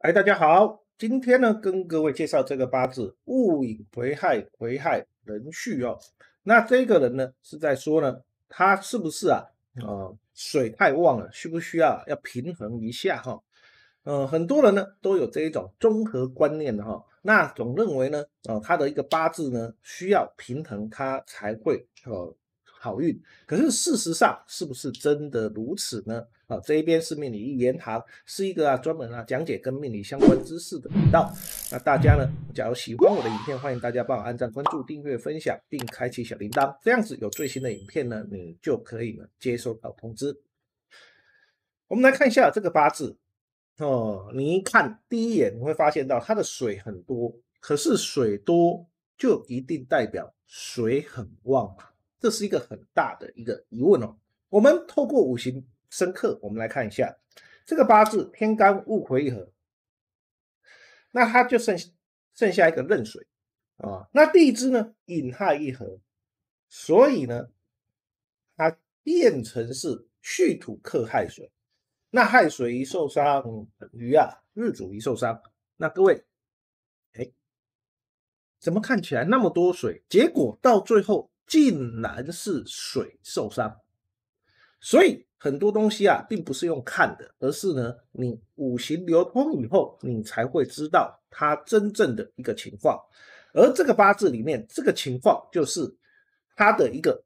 哎，大家好，今天呢跟各位介绍这个八字，戊寅癸亥癸亥壬戌哦。那这个人呢是在说呢，他是不是啊？呃，水太旺了，需不需要要平衡一下哈？呃，很多人呢都有这一种综合观念的哈。那总认为呢，呃，他的一个八字呢需要平衡，他才会呃好运。可是事实上是不是真的如此呢？啊，这一边是命理一言堂，是一个啊专门啊讲解跟命理相关知识的频道。那大家呢，假如喜欢我的影片，欢迎大家帮我按赞、关注、订阅、分享，并开启小铃铛，这样子有最新的影片呢，你就可以呢接收到通知。我们来看一下这个八字哦，你一看第一眼，你会发现到它的水很多，可是水多就一定代表水很旺吗？这是一个很大的一个疑问哦。我们透过五行。深刻，我们来看一下这个八字，天干戊癸合，那它就剩剩下一个壬水啊。那地支呢，引亥一合，所以呢，它变成是戌土克亥水。那亥水一受伤，鱼啊，日主一受伤。那各位，哎，怎么看起来那么多水，结果到最后竟然是水受伤，所以。很多东西啊，并不是用看的，而是呢，你五行流通以后，你才会知道它真正的一个情况。而这个八字里面，这个情况就是它的一个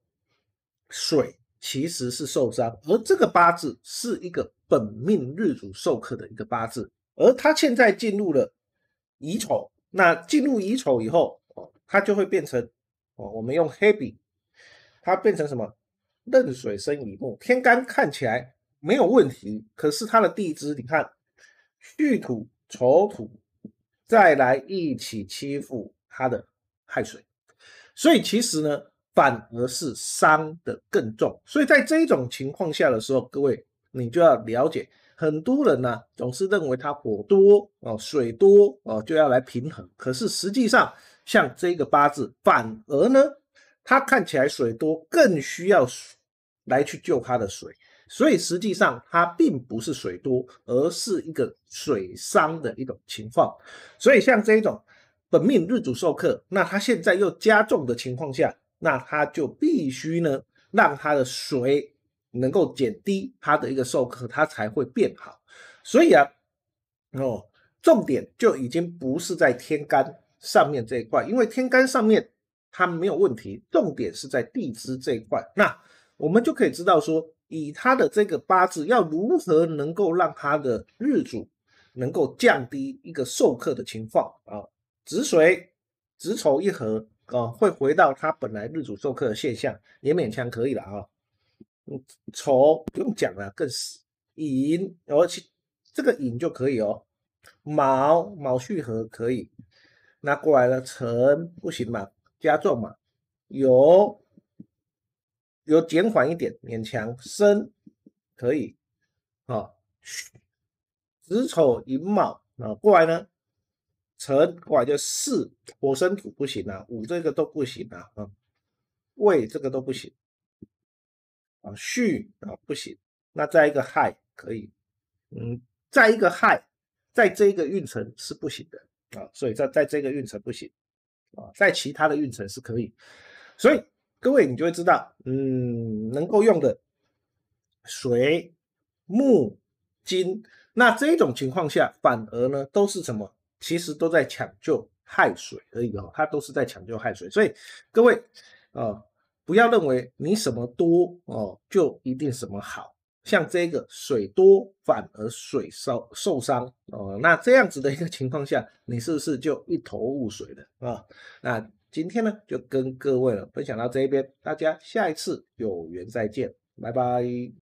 水其实是受伤，而这个八字是一个本命日主受克的一个八字，而它现在进入了乙丑，那进入乙丑以后，它就会变成哦，我们用黑笔，它变成什么？壬水生乙木，天干看起来没有问题，可是他的地支，你看戌土、丑土再来一起欺负他的亥水，所以其实呢，反而是伤的更重。所以在这种情况下的时候，各位你就要了解，很多人呢总是认为他火多哦，水多哦就要来平衡，可是实际上像这个八字，反而呢。它看起来水多，更需要来去救它的水，所以实际上它并不是水多，而是一个水伤的一种情况。所以像这种本命日主受克，那他现在又加重的情况下，那他就必须呢，让他的水能够减低他的一个受克，他才会变好。所以啊，哦，重点就已经不是在天干上面这一块，因为天干上面。他没有问题，重点是在地支这一块。那我们就可以知道说，以他的这个八字，要如何能够让他的日主能够降低一个受克的情况啊？子水子丑一合啊，会回到他本来日主受克的现象，也勉强可以了啊。丑不用讲了，更是寅，而且这个寅就可以哦。卯卯戌合可以，那过来了辰不行嘛？加重嘛，有有减缓一点，勉强升可以，啊，子丑寅卯啊，过来呢，辰过来就四，火生土不行啊，五这个都不行啊，啊，未这个都不行，啊，戌啊不行，那再一个亥可以，嗯，再一个亥，在这个运程是不行的啊，所以在在这个运程不行。啊，在其他的运程是可以，所以各位你就会知道，嗯，能够用的水木金，那这种情况下反而呢都是什么？其实都在抢救亥水而已哦，它都是在抢救亥水，所以各位啊，不要认为你什么多哦就一定什么好。像这个水多反而水烧受伤哦，那这样子的一个情况下，你是不是就一头雾水了啊？那今天呢就跟各位了分享到这边，大家下一次有缘再见，拜拜。